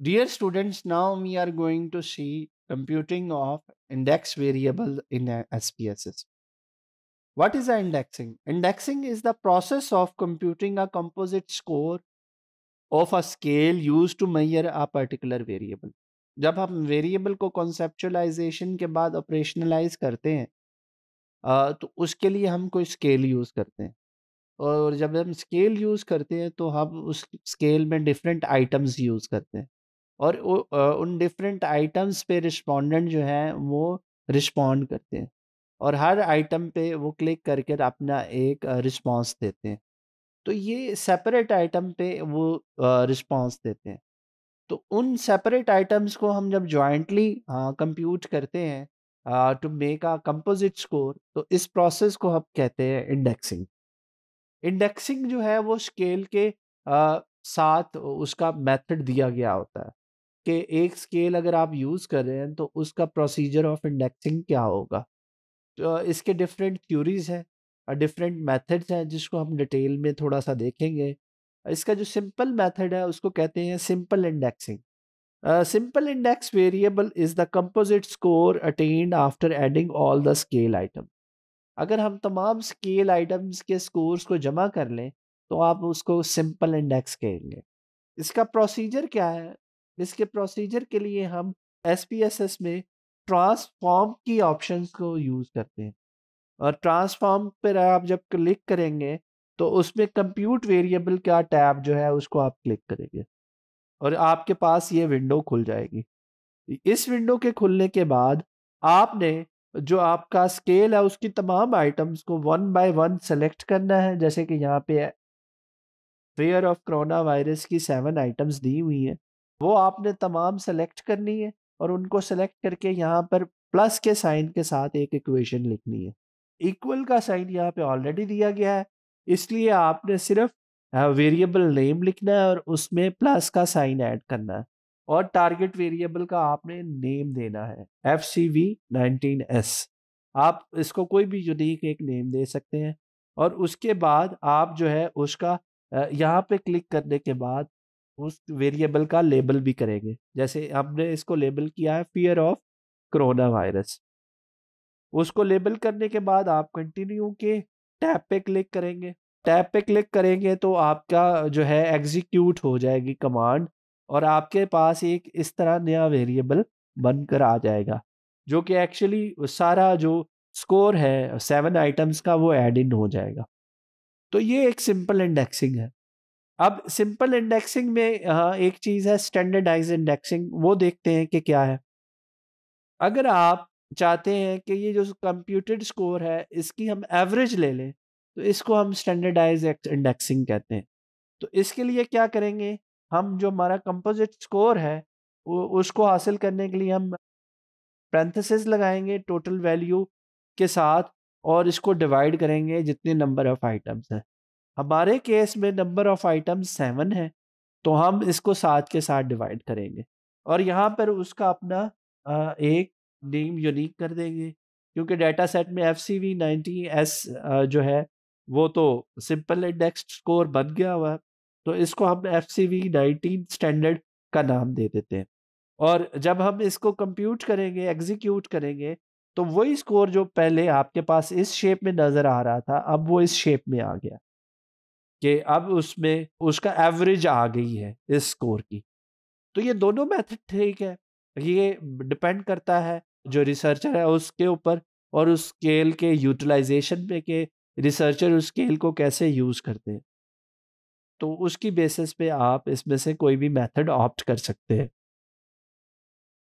Dear students, now we are going to see computing of index variable in SPSS. What is indexing? Indexing is the process of computing a composite score of a scale used to measure a particular variable. जब हम variable को conceptualisation के बाद operationalise करते हैं तो उसके लिए हम कोई स्केल यूज़ करते हैं और जब हम स्केल यूज़ करते हैं तो हम उस स्केल में डिफरेंट आइटम्स यूज़ करते हैं और उन डिफरेंट आइटम्स पे रिस्पोंडेंट जो हैं वो रिस्पोंड करते हैं और हर आइटम पे वो क्लिक करके अपना एक रिस्पांस देते हैं तो ये सेपरेट आइटम पे वो रिस्पांस देते हैं तो उन सेपरेट आइटम्स को हम जब जॉइंटली कंप्यूट करते हैं to make a composite score तो इस प्रोसेस को हम कहते हैं इंडेक्सिंग इंडेक्सिंग जो है वो स्केल के आ, साथ उसका मेथड दिया गया होता है कि एक स्केल अगर आप यूज़ कर रहे हैं तो उसका प्रोसीजर ऑफ इंडेक्सिंग क्या होगा तो इसके डिफरेंट थ्योरीज हैं और डिफरेंट मेथड्स हैं जिसको हम डिटेल में थोड़ा सा देखेंगे इसका जो सिंपल मेथड है उसको कहते हैं simple indexing simple index variable is the composite score attained after adding all the scale item अगर हम तमाम स्केल आइटम्स के स्कोर्स को जमा कर लें तो आप उसको सिंपल इंडेक्स कहेंगे इसका प्रोसीजर क्या है इसके प्रोसीजर के लिए हम एस में ट्रांसफॉर्म की ऑप्शंस को यूज़ करते हैं और ट्रांसफॉर्म पर आप जब क्लिक करेंगे तो उसमें कंप्यूट वेरिएबल का टैब जो है उसको आप क्लिक करेंगे और आपके पास ये विंडो खुल जाएगी इस विंडो के खुलने के बाद आपने जो आपका स्केल है उसकी तमाम आइटम्स को वन बाय वन सेलेक्ट करना है जैसे कि यहाँ पे फेयर ऑफ कोरोना वायरस की सेवन आइटम्स दी हुई हैं वो आपने तमाम सेलेक्ट करनी है और उनको सेलेक्ट करके यहाँ पर प्लस के साइन के साथ एक इक्वेशन लिखनी है इक्वल का साइन यहाँ पे ऑलरेडी दिया गया है इसलिए आपने सिर्फ वेरिएबल नेम लिखना है और उसमें प्लस का साइन ऐड करना है और टारगेट वेरिएबल का आपने नेम देना है F C V nineteen S आप इसको कोई भी यूनिक एक नेम दे सकते हैं और उसके बाद आप जो है उसका यहाँ पे क्लिक करने के बाद उस वेरिएबल का लेबल भी करेंगे जैसे हमने इसको लेबल किया है फियर ऑफ कोरोना वायरस उसको लेबल करने के बाद आप कंटिन्यू के टैब पे क्लिक करेंगे टैब पे क्लिक करेंगे तो आपका जो है एग्जीक्यूट हो जाएगी कमांड और आपके पास एक इस तरह नया वेरिएबल बनकर आ जाएगा जो कि एक्चुअली सारा जो स्कोर है सेवन आइटम्स का वो एड इन हो जाएगा तो ये एक सिंपल इंडेक्सिंग है अब सिंपल इंडेक्सिंग में हाँ, एक चीज़ है स्टैंडर्डाइज इंडेक्सिंग वो देखते हैं कि क्या है अगर आप चाहते हैं कि ये जो कंप्यूटेड स्कोर है इसकी हम एवरेज ले लें तो इसको हम स्टैंडर्डाइज इंडेक्सिंग कहते हैं तो इसके लिए क्या करेंगे हम जो हमारा कंपोजिट स्कोर है उसको हासिल करने के लिए हम पैंथसिस लगाएंगे टोटल वैल्यू के साथ और इसको डिवाइड करेंगे जितने नंबर ऑफ आइटम्स हैं हमारे केस में नंबर ऑफ आइटम सेवन है तो हम इसको सात के साथ डिवाइड करेंगे और यहाँ पर उसका अपना आ, एक नेम यूनिक कर देंगे क्योंकि डेटा सेट में F C V ninety S जो है वो तो सिंपल इंडेक्स स्कोर बन गया हुआ है तो इसको हम F C V nineteen standard का नाम दे देते हैं और जब हम इसको कंप्यूट करेंगे एग्जीक्यूट करेंगे तो वही स्कोर जो पहले आपके पास इस शेप में नज़र आ रहा था अब वो इस शेप में आ गया कि अब उसमें उसका एवरेज आ गई है इस स्कोर की तो ये दोनों मेथड ठीक है ये डिपेंड करता है जो रिसर्चर है उसके ऊपर और उस स्केल के यूटिलाइजेशन पे के रिसर्चर उस स्केल को कैसे यूज़ करते हैं तो उसकी बेसिस पे आप इसमें से कोई भी मेथड ऑप्ट कर सकते हैं